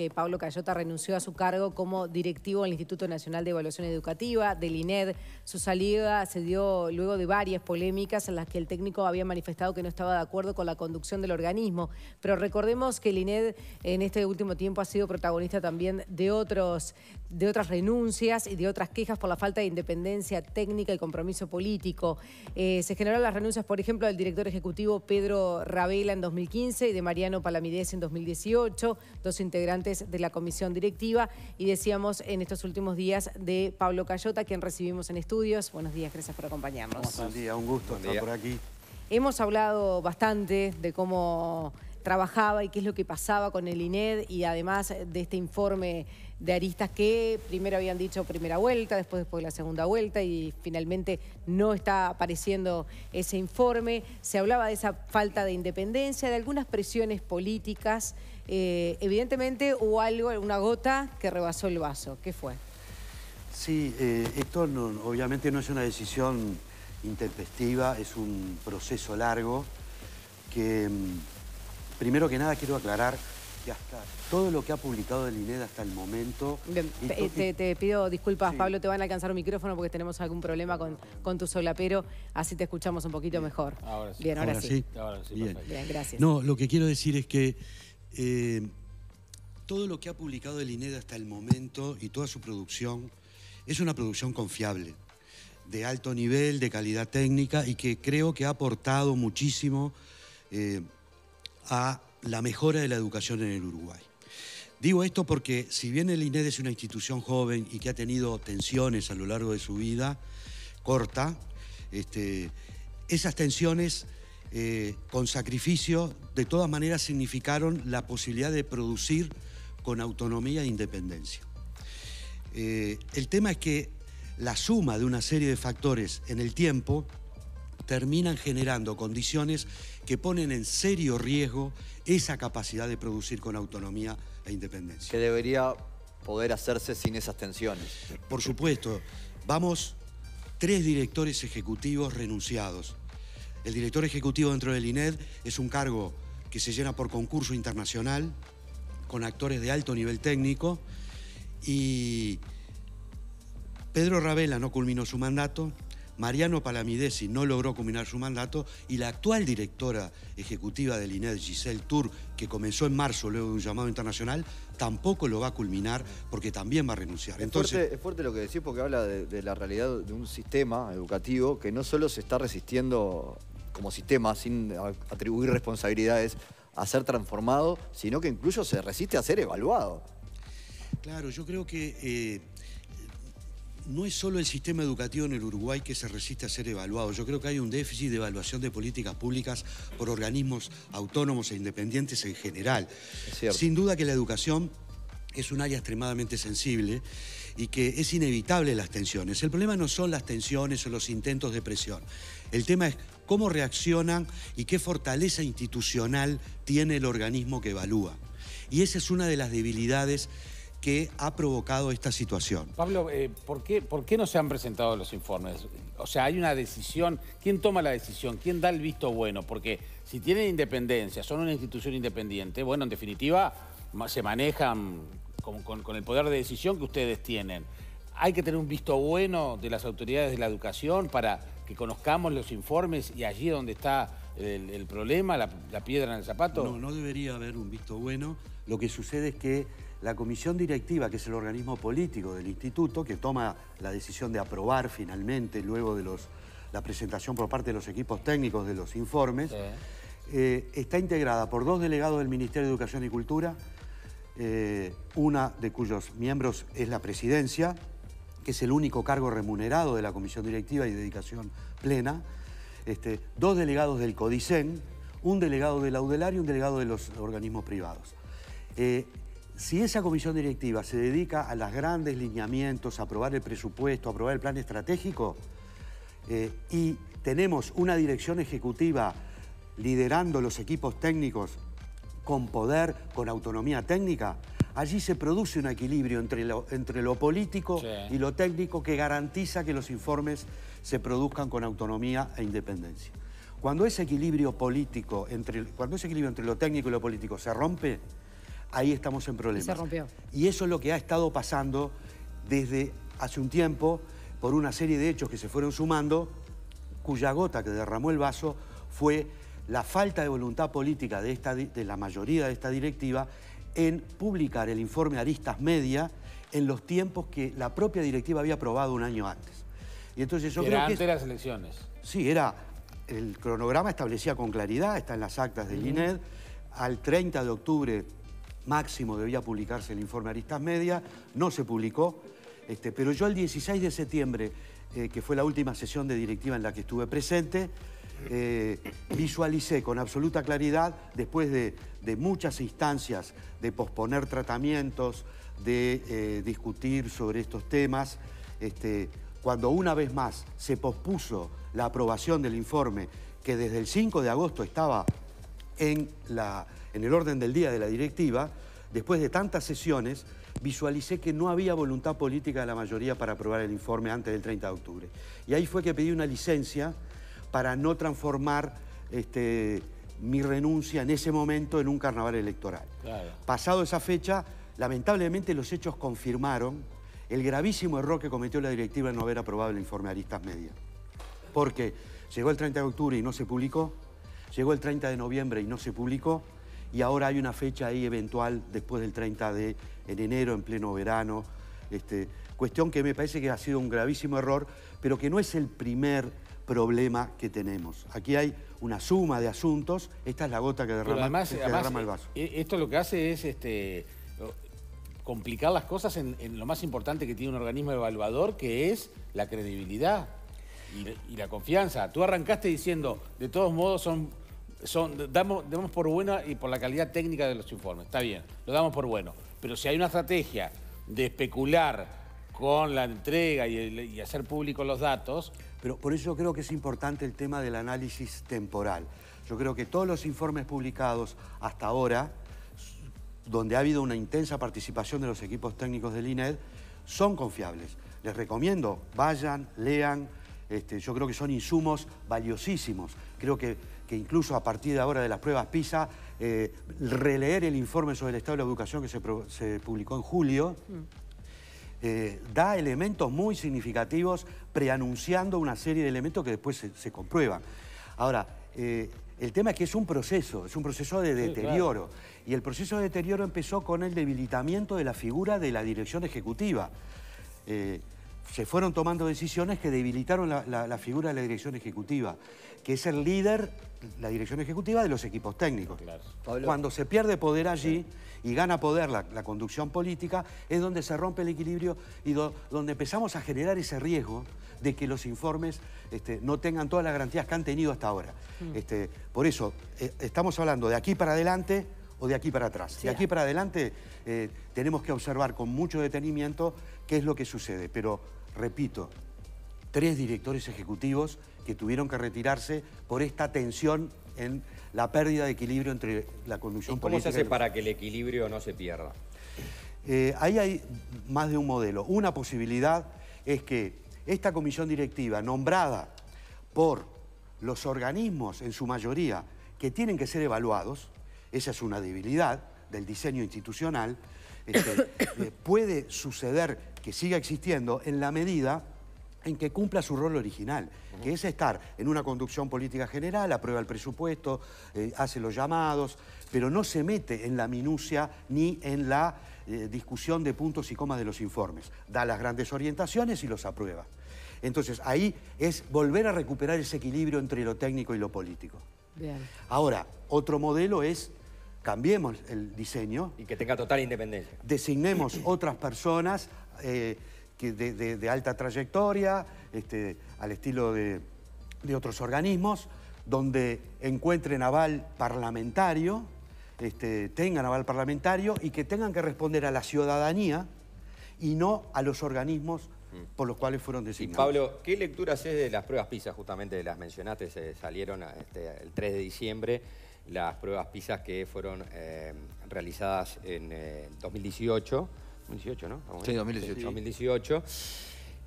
que Pablo Cayota renunció a su cargo como directivo del Instituto Nacional de Evaluación Educativa, del INED. Su salida se dio luego de varias polémicas en las que el técnico había manifestado que no estaba de acuerdo con la conducción del organismo. Pero recordemos que el INED en este último tiempo ha sido protagonista también de, otros, de otras renuncias y de otras quejas por la falta de independencia técnica y compromiso político. Eh, se generaron las renuncias, por ejemplo, del director ejecutivo Pedro Ravela en 2015 y de Mariano Palamides en 2018, dos integrantes de la comisión directiva y decíamos en estos últimos días de Pablo Cayota, quien recibimos en estudios. Buenos días, gracias por acompañarnos. buenos días un gusto estar por aquí. Hemos hablado bastante de cómo trabajaba y qué es lo que pasaba con el INED y además de este informe de aristas que primero habían dicho primera vuelta, después después la segunda vuelta y finalmente no está apareciendo ese informe. Se hablaba de esa falta de independencia, de algunas presiones políticas. Eh, evidentemente hubo algo, una gota que rebasó el vaso. ¿Qué fue? Sí, eh, esto obviamente no es una decisión intempestiva, es un proceso largo que, mm, primero que nada, quiero aclarar que hasta todo lo que ha publicado el INED hasta el momento... te, pido disculpas, Pablo, te van a alcanzar un micrófono porque tenemos algún problema con, con tu solapero, así te escuchamos un poquito mejor. Ahora sí. Bien, ahora, sí. Bien, gracias. No, lo que quiero decir es que eh, todo lo que ha publicado el INED hasta el momento y toda su producción es una producción confiable, de alto nivel, de calidad técnica y que creo que ha aportado muchísimo eh, a la mejora de la educación en el Uruguay. Digo esto porque si bien el INED es una institución joven y que ha tenido tensiones a lo largo de su vida corta, este, esas tensiones eh, con sacrificio, de todas maneras significaron la posibilidad de producir con autonomía e independencia. Eh, el tema es que la suma de una serie de factores en el tiempo terminan generando condiciones que ponen en serio riesgo esa capacidad de producir con autonomía e independencia. Que debería poder hacerse sin esas tensiones. Por supuesto, vamos tres directores ejecutivos renunciados, el director ejecutivo dentro del INED es un cargo que se llena por concurso internacional, con actores de alto nivel técnico, y Pedro Ravela no culminó su mandato, Mariano Palamidesi no logró culminar su mandato y la actual directora ejecutiva del INED, Giselle Tour, que comenzó en marzo luego de un llamado internacional, tampoco lo va a culminar porque también va a renunciar. Entonces... Es, fuerte, lo que decís porque habla de, la realidad de un sistema educativo que no solo se está resistiendo como sistema, sin atribuir responsabilidades, a ser transformado, sino que incluso se resiste a ser evaluado. Claro, yo creo que eh, no es solo el sistema educativo en el Uruguay que se resiste a ser evaluado. Yo creo que hay un déficit de evaluación de políticas públicas por organismos autónomos e independientes en general. Sin duda que la educación es un área extremadamente sensible y que es inevitable las tensiones. El problema no son las tensiones o los intentos de presión. El tema es cómo reaccionan y qué fortaleza institucional tiene el organismo que evalúa. Y esa es una de las debilidades que ha provocado esta situación. Pablo, eh, ¿por, qué, ¿por qué no se han presentado los informes? O sea, hay una decisión. ¿Quién toma la decisión? ¿Quién da el visto bueno? Porque si tienen independencia, son una institución independiente, bueno, en definitiva, se manejan con el poder de decisión que ustedes tienen. Hay que tener un visto bueno de las autoridades de la educación para que conozcamos los informes y allí donde está el, problema, la, piedra en el zapato? No, no debería haber un visto bueno. Lo que sucede es que la comisión directiva, que es el organismo político del instituto, que toma la decisión de aprobar finalmente luego de los, la presentación por parte de los equipos técnicos de los informes, eh, está integrada por dos delegados del Ministerio de Educación y Cultura, eh, una de cuyos miembros es la presidencia, que es el único cargo remunerado de la comisión directiva y dedicación plena, este, dos delegados del CODICEN, un delegado del Audelar y un delegado de los organismos privados. Eh, si esa comisión directiva se dedica a los grandes lineamientos, a aprobar el presupuesto, a aprobar el plan estratégico, eh, y tenemos una dirección ejecutiva liderando los equipos técnicos con poder, con autonomía técnica, allí se produce un equilibrio entre lo, entre lo político y lo técnico que garantiza que los informes se produzcan con autonomía e independencia. Cuando ese equilibrio político, entre, cuando ese equilibrio entre lo técnico y lo político se rompe, ahí estamos en problemas. Y se rompió. Y eso es lo que ha estado pasando desde hace un tiempo por una serie de hechos que se fueron sumando, cuya gota que derramó el vaso fue la falta de voluntad política de, esta, de la mayoría de esta directiva en publicar el informe Aristas Media en los tiempos que la propia directiva había aprobado un año antes. Y entonces yo era creo antes de las elecciones. Sí, era... El cronograma establecía con claridad, está en las actas del INED, al 30 de octubre máximo debía publicarse el informe Aristas Media, no se publicó, este, pero yo el 16 de septiembre, eh, que fue la última sesión de directiva en la que estuve presente, eh, visualicé con absoluta claridad, después de, muchas instancias de posponer tratamientos, de eh, discutir sobre estos temas, este, cuando una vez más se pospuso la aprobación del informe que desde el 5 de agosto estaba en, en el orden del día de la directiva, después de tantas sesiones, visualicé que no había voluntad política de la mayoría para aprobar el informe antes del 30 de octubre. Y ahí fue que pedí una licencia para no transformar este, mi renuncia en ese momento en un carnaval electoral. Pasado esa fecha, lamentablemente los hechos confirmaron el gravísimo error que cometió la directiva en no haber aprobado el informe Aristas Media. Porque llegó el 30 de octubre y no se publicó, llegó el 30 de noviembre y no se publicó, y ahora hay una fecha ahí eventual después del 30 de enero, en pleno verano. Este, cuestión que me parece que ha sido un gravísimo error, pero que no es el primer problema que tenemos. Aquí hay una suma de asuntos, esta es la gota que derrama, eh, eh, Esto lo que hace es este, complicar las cosas en, lo más importante que tiene un organismo evaluador, que es la credibilidad y, la confianza. Tú arrancaste diciendo, de todos modos son damos, damos por buena y por la calidad técnica de los informes. Está bien, lo damos por bueno. Pero si hay una estrategia de especular con la entrega y, y hacer público los datos, pero por eso creo que es importante el tema del análisis temporal. Yo creo que todos los informes publicados hasta ahora, donde ha habido una intensa participación de los equipos técnicos del INED, son confiables. Les recomiendo, vayan, lean. Este, yo creo que son insumos valiosísimos. Creo que, incluso a partir de ahora de las pruebas PISA, eh, releer el informe sobre el estado de la educación que se, publicó en julio, mm. Eh, da elementos muy significativos preanunciando una serie de elementos que después se, comprueban. Ahora, eh, el tema es que es un proceso, es un proceso de deterioro. Y el proceso de deterioro empezó con el debilitamiento de la figura de la dirección ejecutiva. Eh, se fueron tomando decisiones que debilitaron la figura de la dirección ejecutiva que es el líder, la dirección ejecutiva de los equipos técnicos. Cuando se pierde poder allí y gana poder la, conducción política, es donde se rompe el equilibrio y donde empezamos a generar ese riesgo de que los informes este, no tengan todas las garantías que han tenido hasta ahora. Mm. Este, por eso, eh, estamos hablando de aquí para adelante o de aquí para atrás. de aquí para adelante eh, tenemos que observar con mucho detenimiento qué es lo que sucede. Pero, repito, tres directores ejecutivos que tuvieron que retirarse por esta tensión en la pérdida de equilibrio entre la conducción ¿Y cómo política... ¿Cómo se hace para que el equilibrio no se pierda? Eh, ahí hay más de un modelo. Una posibilidad es que esta comisión directiva, nombrada por los organismos en su mayoría que tienen que ser evaluados, esa es una debilidad del diseño institucional, este, eh, puede suceder que siga existiendo en la medida en que cumpla su rol original, que es estar en una conducción política general, aprueba el presupuesto, eh, hace los llamados, pero no se mete en la minucia ni en la eh, discusión de puntos y comas de los informes. Da las grandes orientaciones y los aprueba. Entonces, ahí es volver a recuperar ese equilibrio entre lo técnico y lo político. Ahora, otro modelo es cambiemos el diseño. Y que tenga total independencia. Designemos otras personas. Eh, de, alta trayectoria, este, al estilo de, otros organismos, donde encuentren aval parlamentario, este, tengan aval parlamentario y que tengan que responder a la ciudadanía y no a los organismos por los cuales fueron designados. Y Pablo, ¿qué lectura haces de las pruebas PISA? Justamente las mencionaste, salieron este, el 3 de diciembre las pruebas PISA que fueron eh, realizadas en 2018 eh, 2018, ¿no? Sí, 2018. 2018.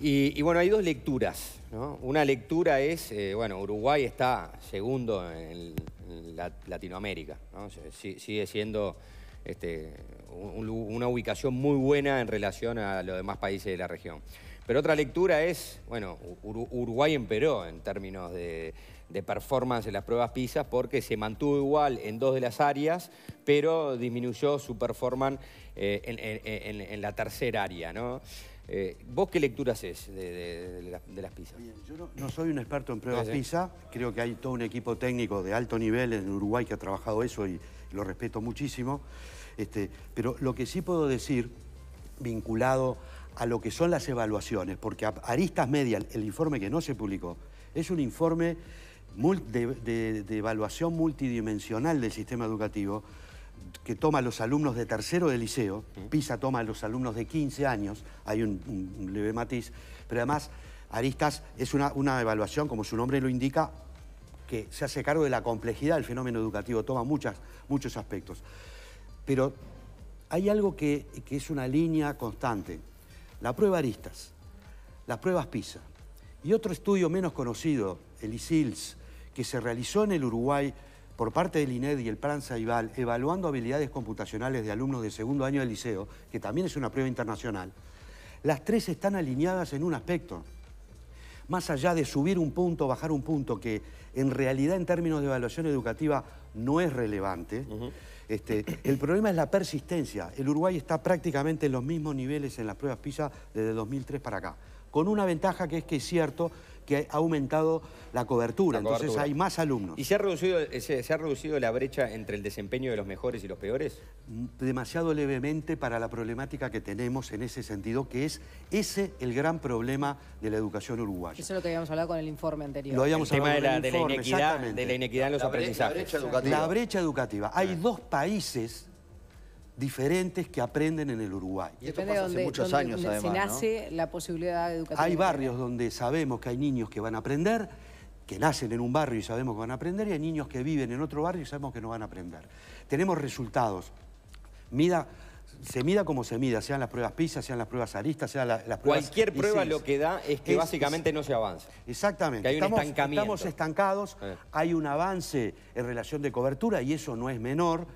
Y, bueno, hay dos lecturas. ¿no? Una lectura es, eh, bueno, Uruguay está segundo en, Latinoamérica. sigue siendo este, una ubicación muy buena en relación a los demás países de la región. Pero otra lectura es, bueno, Uruguay emperó en términos de, de performance en las pruebas PISA porque se mantuvo igual en dos de las áreas, pero disminuyó su performance eh, en, la tercera área. ¿no? Eh, ¿Vos qué lecturas es de, las PISA? yo no, soy un experto en pruebas PISA, creo que hay todo un equipo técnico de alto nivel en Uruguay que ha trabajado eso y lo respeto muchísimo, este, pero lo que sí puedo decir, vinculado a lo que son las evaluaciones, porque Aristas Media, el informe que no se publicó, es un informe de, de, evaluación multidimensional del sistema educativo que toma a los alumnos de tercero de liceo, PISA toma a los alumnos de 15 años, hay un, leve matiz, pero además Aristas es una, una, evaluación, como su nombre lo indica, que se hace cargo de la complejidad del fenómeno educativo, toma muchos aspectos. Pero hay algo que, que es una línea constante. La prueba Aristas, las pruebas PISA y otro estudio menos conocido, el ISILS, que se realizó en el Uruguay por parte del INED y el Plan Saibal, evaluando habilidades computacionales de alumnos de segundo año del liceo, que también es una prueba internacional, las tres están alineadas en un aspecto. Más allá de subir un punto, bajar un punto, que en realidad en términos de evaluación educativa no es relevante, este, el problema es la persistencia. El Uruguay está prácticamente en los mismos niveles en las pruebas PISA desde 2003 para acá, con una ventaja que es que es cierto que ha aumentado la cobertura, entonces hay más alumnos. ¿Y se ha, reducido, eh, se, ha reducido la brecha entre el desempeño de los mejores y los peores? Mm, demasiado levemente para la problemática que tenemos en ese sentido, que es ese el gran problema de la educación uruguaya. Eso es lo que habíamos hablado con el informe anterior. Lo habíamos hablado de la, inequidad, de la inequidad en los aprendizajes. La brecha educativa. Hay dos países diferentes que aprenden en el Uruguay. Y esto pasa hace muchos años, además, Se nace la posibilidad educativa. Hay barrios donde sabemos que hay niños que van a aprender, que nacen en un barrio y sabemos que van a aprender, y hay niños que viven en otro barrio y sabemos que no van a aprender. Tenemos resultados. Mida se mida como se mida, sean las pruebas PISA, sean las pruebas aristas, sean las pruebas... Cualquier e prueba lo que da es que básicamente no se avanza. Exactamente. estamos, estamos estancados, eh. hay un avance en relación de cobertura y eso no es menor,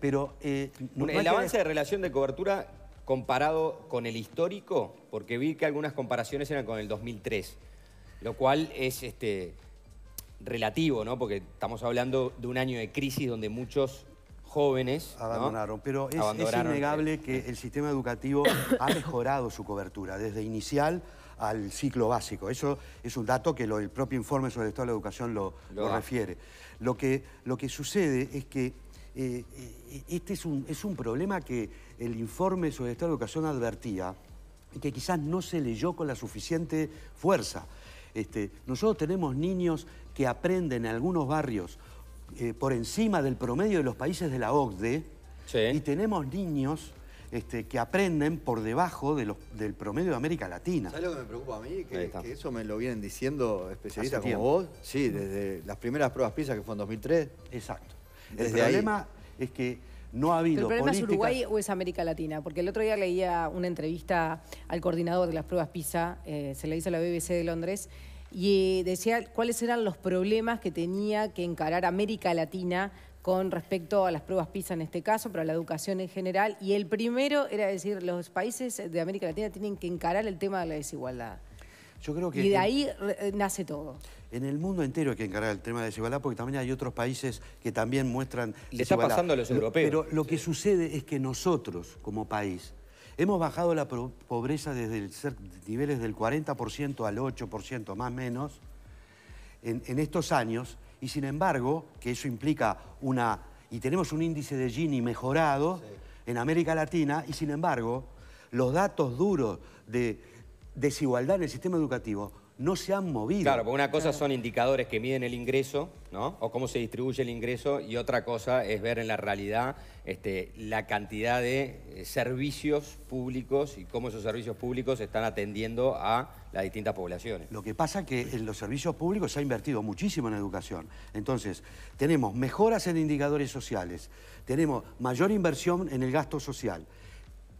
pero... Eh, el avance de... relación de cobertura comparado con el histórico, porque vi que algunas comparaciones eran con el 2003, lo cual es este, relativo, ¿no? Porque estamos hablando de un año de crisis donde muchos jóvenes. Abandonaron, pero es, innegable que el sistema educativo ha mejorado su cobertura desde inicial al ciclo básico. Eso es un dato que el propio informe sobre el estado de la educación lo, refiere. Lo que, lo que sucede es que eh, eh, este es un, es un problema que el informe sobre el estado de la educación advertía y que quizás no se leyó con la suficiente fuerza. Este, nosotros tenemos niños que aprenden en algunos barrios eh, por encima del promedio de los países de la OCDE y tenemos niños este, que aprenden por debajo del promedio de América Latina. ¿Sabes lo que me preocupa a mí? Que, eso me lo vienen diciendo especialistas como vos. Sí, desde las primeras pruebas PISA que fue en 2003. Exacto. el problema es que no ha habido ¿El problema es Uruguay o es América Latina? Porque el otro día leía una entrevista al coordinador de las pruebas PISA, eh, se le hizo a la BBC de Londres, y eh, decía cuáles eran los problemas que tenía que encarar América Latina con respecto a las pruebas PISA en este caso, pero a la educación en general. Y el primero era decir, los países de América Latina tienen que encarar el tema de la desigualdad. Yo creo que y de ahí eh, nace todo. En el mundo entero hay que encarar el tema de la desigualdad porque también hay otros países que también muestran Le está pasando a los europeos. Pero lo que sucede es que nosotros, como país, Hemos bajado la pobreza desde niveles del 40% al 8%, más o menos, en, estos años, y sin embargo, que eso implica una... Y tenemos un índice de Gini mejorado en América Latina, y sin embargo, los datos duros de desigualdad en el sistema educativo no se han movido. Claro, porque una cosa son indicadores que miden el ingreso, ¿no? O cómo se distribuye el ingreso, y otra cosa es ver en la realidad este, la cantidad de eh, servicios públicos y cómo esos servicios públicos están atendiendo a las distintas poblaciones. Lo que pasa es que en los servicios públicos se ha invertido muchísimo en educación. Entonces, tenemos mejoras en indicadores sociales, tenemos mayor inversión en el gasto social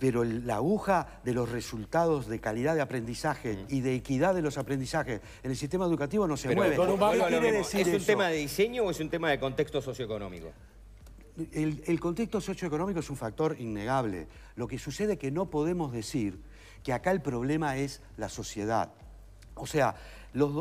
pero la aguja de los resultados de calidad de aprendizaje mm. y de equidad de los aprendizajes en el sistema educativo no se mueve. ¿Es un tema de diseño o es un tema de contexto socioeconómico? El, contexto socioeconómico es un factor innegable. Lo que sucede es que no podemos decir que acá el problema es la sociedad. O sea,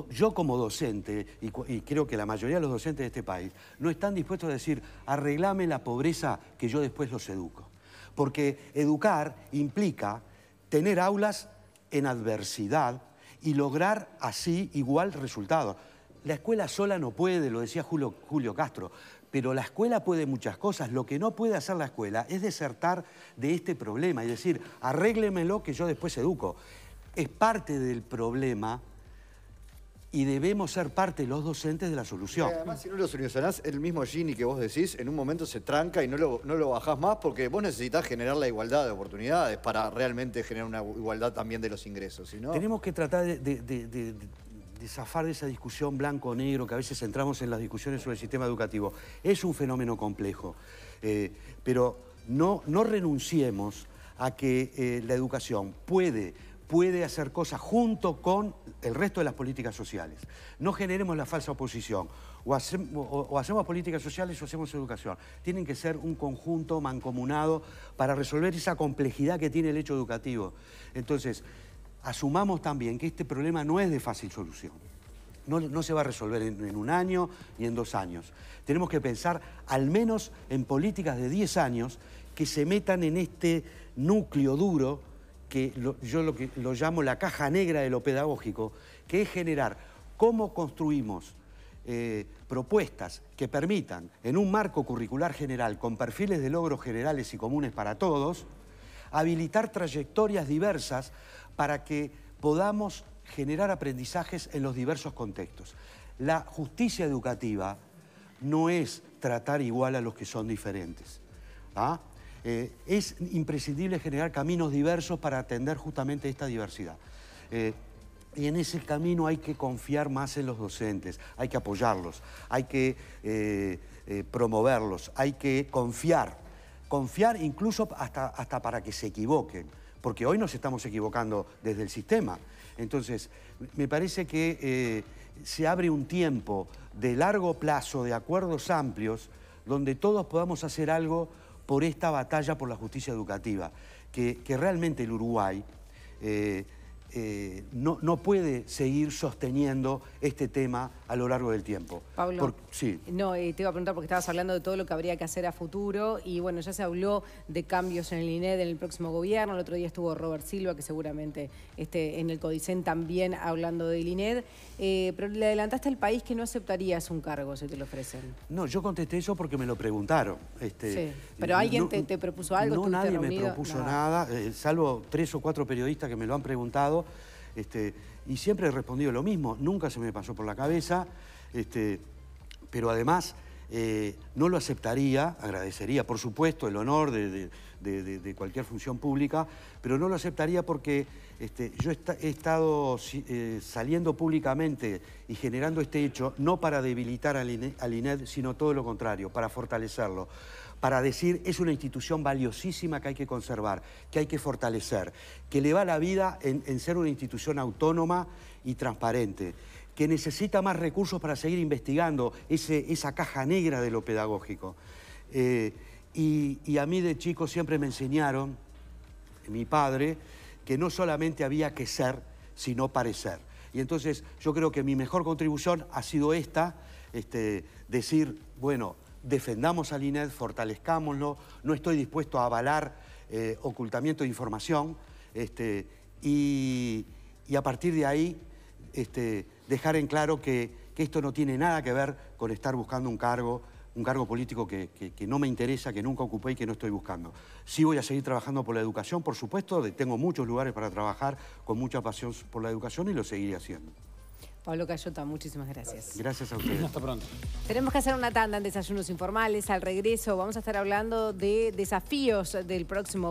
yo como docente, y, creo que la mayoría de los docentes de este país, no están dispuestos a decir, arreglame la pobreza que yo después los educo porque educar implica tener aulas en adversidad y lograr así igual resultado. La escuela sola no puede, lo decía Julio, Castro, pero la escuela puede muchas cosas. Lo que no puede hacer la escuela es desertar de este problema y decir, arréglemelo que yo después educo. Es parte del problema y debemos ser parte los docentes de la solución. Eh, además, si no lo solucionás, el mismo Gini que vos decís, en un momento se tranca y no lo, no lo bajás más porque vos necesitas generar la igualdad de oportunidades para realmente generar una igualdad también de los ingresos. Tenemos que tratar de, zafar de esa discusión blanco-negro que a veces entramos en las discusiones sobre el sistema educativo. Es un fenómeno complejo, eh, pero no, no renunciemos a que eh, la educación puede puede hacer cosas junto con el resto de las políticas sociales. No generemos la falsa oposición. O, hacemos políticas sociales o hacemos educación. Tienen que ser un conjunto mancomunado para resolver esa complejidad que tiene el hecho educativo. Entonces, asumamos también que este problema no es de fácil solución. No, se va a resolver en, un año ni en dos años. Tenemos que pensar al menos en políticas de 10 años que se metan en este núcleo duro que yo lo, llamo la caja negra de lo pedagógico, que es generar cómo construimos eh, propuestas que permitan, en un marco curricular general, con perfiles de logros generales y comunes para todos, habilitar trayectorias diversas para que podamos generar aprendizajes en los diversos contextos. La justicia educativa no es tratar igual a los que son diferentes. ¿ah? Eh, es imprescindible generar caminos diversos para atender justamente esta diversidad. Eh, y en ese camino hay que confiar más en los docentes, hay que apoyarlos, hay que eh, promoverlos, hay que confiar, confiar incluso hasta, hasta para que se equivoquen, porque hoy nos estamos equivocando desde el sistema. Entonces, me parece que se abre un tiempo de largo plazo, de acuerdos amplios, donde todos podamos hacer algo por esta batalla por la justicia educativa, que, realmente el Uruguay eh, eh, no, no, puede seguir sosteniendo este tema a lo largo del tiempo. Pablo, sí. no, eh, te iba a preguntar porque estabas hablando de todo lo que habría que hacer a futuro y bueno, ya se habló de cambios en el INED en el próximo gobierno, el otro día estuvo Robert Silva que seguramente esté en el CODICEN también hablando del INED, eh, pero le adelantaste al país que no aceptarías un cargo si te lo ofrecen. No, yo contesté eso porque me lo preguntaron. Este, sí, pero alguien te, te, propuso algo. No, nadie me propuso nada salvo tres o cuatro periodistas que me lo han preguntado este, y siempre he respondido lo mismo, nunca se me pasó por la cabeza, este, pero además eh, no lo aceptaría, agradecería por supuesto el honor de, cualquier función pública, pero no lo aceptaría porque este, yo he estado eh, saliendo públicamente y generando este hecho no para debilitar al INED, e, sino todo lo contrario, para fortalecerlo para decir es una institución valiosísima que hay que conservar, que hay que fortalecer, que le va la vida en, ser una institución autónoma y transparente que necesita más recursos para seguir investigando ese, esa caja negra de lo pedagógico. Eh, y, a mí de chico siempre me enseñaron, mi padre, que no solamente había que ser, sino parecer. Y entonces yo creo que mi mejor contribución ha sido esta, este, decir, bueno, defendamos al INED, fortalezcámoslo, no estoy dispuesto a avalar eh, ocultamiento de información este, y, a partir de ahí este, dejar en claro que, esto no tiene nada que ver con estar buscando un cargo, un cargo político que, que, no me interesa, que nunca ocupé y que no estoy buscando. Sí voy a seguir trabajando por la educación, por supuesto, tengo muchos lugares para trabajar con mucha pasión por la educación y lo seguiré haciendo. Pablo Cayota, muchísimas gracias. Gracias a ustedes. Hasta pronto. Tenemos que hacer una tanda en desayunos informales. Al regreso vamos a estar hablando de desafíos del próximo.